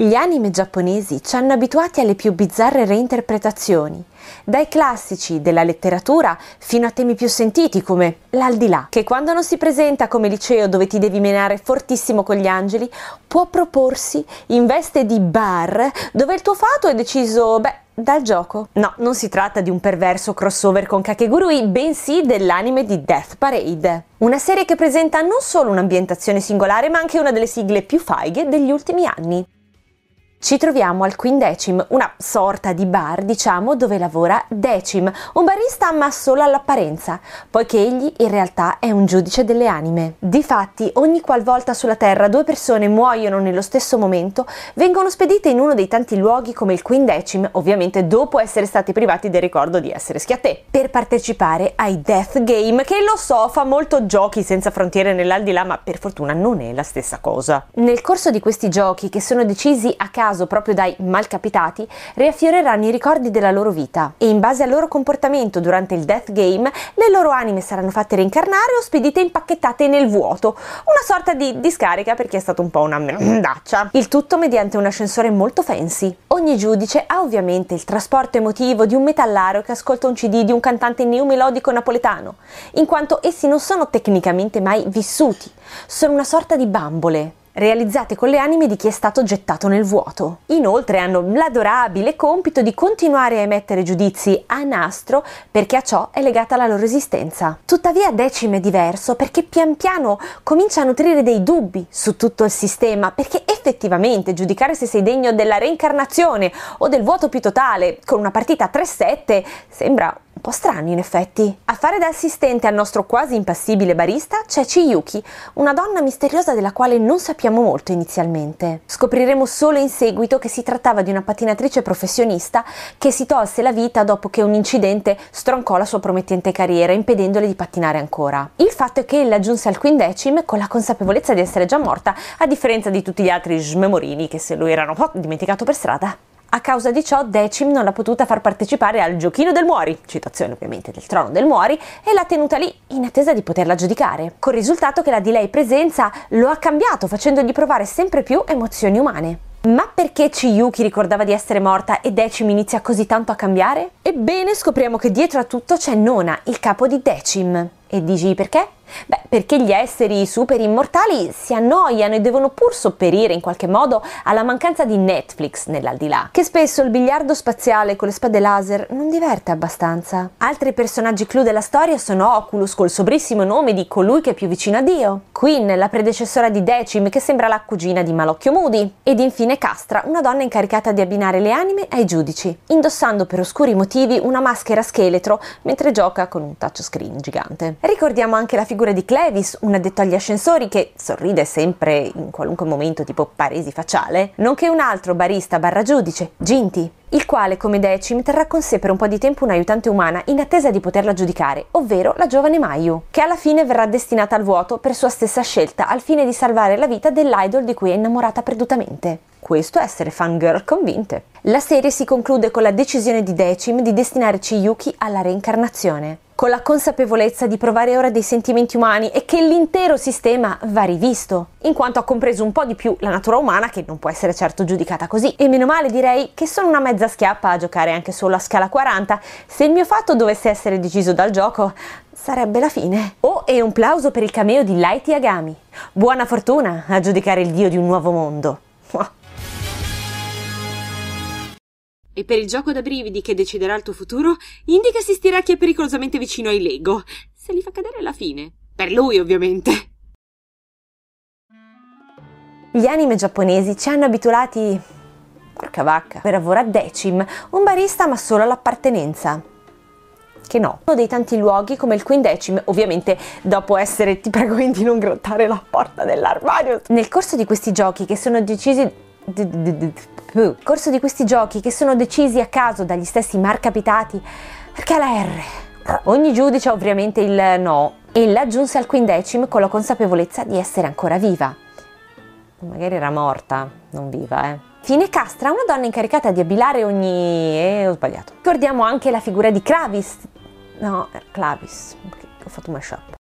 Gli anime giapponesi ci hanno abituati alle più bizzarre reinterpretazioni, dai classici della letteratura fino a temi più sentiti come l'aldilà, che quando non si presenta come liceo dove ti devi menare fortissimo con gli angeli, può proporsi in veste di bar dove il tuo fato è deciso, beh, dal gioco. No, non si tratta di un perverso crossover con Kakegurui, bensì dell'anime di Death Parade. Una serie che presenta non solo un'ambientazione singolare, ma anche una delle sigle più faighe degli ultimi anni. Ci troviamo al Queen Decim, una sorta di bar, diciamo, dove lavora Decim, un barista ma solo all'apparenza, poiché egli in realtà è un giudice delle anime. Difatti, ogni qualvolta sulla Terra due persone muoiono nello stesso momento, vengono spedite in uno dei tanti luoghi come il Queen Decim, ovviamente dopo essere stati privati del ricordo di essere schiattè, per partecipare ai Death Game, che lo so fa molto giochi senza frontiere nell'aldilà, ma per fortuna non è la stessa cosa. Nel corso di questi giochi, che sono decisi a caso caso proprio dai malcapitati, riaffioreranno i ricordi della loro vita e in base al loro comportamento durante il Death Game le loro anime saranno fatte reincarnare o spedite impacchettate nel vuoto, una sorta di discarica per chi è stato un po' una mendaccia. Il tutto mediante un ascensore molto fancy. Ogni giudice ha ovviamente il trasporto emotivo di un metallaro che ascolta un CD di un cantante neomelodico napoletano, in quanto essi non sono tecnicamente mai vissuti, sono una sorta di bambole realizzate con le anime di chi è stato gettato nel vuoto. Inoltre hanno l'adorabile compito di continuare a emettere giudizi a nastro perché a ciò è legata la loro esistenza. Tuttavia Decim è diverso perché pian piano comincia a nutrire dei dubbi su tutto il sistema perché effettivamente giudicare se sei degno della reincarnazione o del vuoto più totale con una partita 3-7 sembra un po' strani in effetti. A fare da assistente al nostro quasi impassibile barista c'è Chiyuki, una donna misteriosa della quale non sappiamo molto inizialmente. Scopriremo solo in seguito che si trattava di una pattinatrice professionista che si tolse la vita dopo che un incidente stroncò la sua promettente carriera, impedendole di pattinare ancora. Il fatto è che ella giunse al quindecim con la consapevolezza di essere già morta, a differenza di tutti gli altri smemorini che se lo erano dimenticato per strada. A causa di ciò Decim non l'ha potuta far partecipare al giochino del Muori, citazione ovviamente del trono del Muori, e l'ha tenuta lì in attesa di poterla giudicare, col risultato che la di lei presenza lo ha cambiato facendogli provare sempre più emozioni umane. Ma perché Chiyuki ricordava di essere morta e Decim inizia così tanto a cambiare? Ebbene scopriamo che dietro a tutto c'è Nona, il capo di Decim. E dici perché? Beh, perché gli esseri super immortali si annoiano e devono pur sopperire in qualche modo alla mancanza di Netflix nell'aldilà, che spesso il biliardo spaziale con le spade laser non diverte abbastanza. Altri personaggi clou della storia sono Oculus col sobrissimo nome di colui che è più vicino a Dio, Quinn, la predecessora di Decim che sembra la cugina di Malocchio Moody, ed infine Castra, una donna incaricata di abbinare le anime ai giudici, indossando per oscuri motivi una maschera scheletro mentre gioca con un touchscreen gigante. Ricordiamo anche la figura figura di Clevis, un addetto agli ascensori che sorride sempre in qualunque momento tipo paresi facciale, nonché un altro barista barra giudice, Ginti, il quale come decim terrà con sé per un po' di tempo un'aiutante umana in attesa di poterla giudicare, ovvero la giovane Mayu, che alla fine verrà destinata al vuoto per sua stessa scelta al fine di salvare la vita dell'idol di cui è innamorata perdutamente. Questo è essere fangirl convinte. La serie si conclude con la decisione di Decim di destinare Chiyuki alla reincarnazione, con la consapevolezza di provare ora dei sentimenti umani e che l'intero sistema va rivisto, in quanto ha compreso un po' di più la natura umana che non può essere certo giudicata così. E meno male direi che sono una mezza mezza schiappa a giocare anche solo a scala 40, se il mio fatto dovesse essere deciso dal gioco, sarebbe la fine. Oh, e un plauso per il cameo di Light Yagami. Buona fortuna a giudicare il dio di un nuovo mondo. E per il gioco da brividi che deciderà il tuo futuro, indica si stira chi è pericolosamente vicino ai Lego. Se li fa cadere alla fine. Per lui, ovviamente. Gli anime giapponesi ci hanno abituati Porca vacca. Per lavorare a Decim, un barista ma solo all'appartenenza che no. Uno dei tanti luoghi come il quindecim, ovviamente dopo essere ti prego di non grottare la porta dell'armadio. Nel corso di questi giochi che sono decisi nel uh, corso di questi giochi che sono decisi a caso dagli stessi marcapitati, perché la R. Ogni giudice ha ovviamente il no e l'aggiunse al quindecim con la consapevolezza di essere ancora viva. Magari era morta, non viva, eh. Fine Castra, una donna incaricata di abilare ogni... Eh, ho sbagliato. Ricordiamo anche la figura di Clavis. No, Clavis, ho fatto un mashup.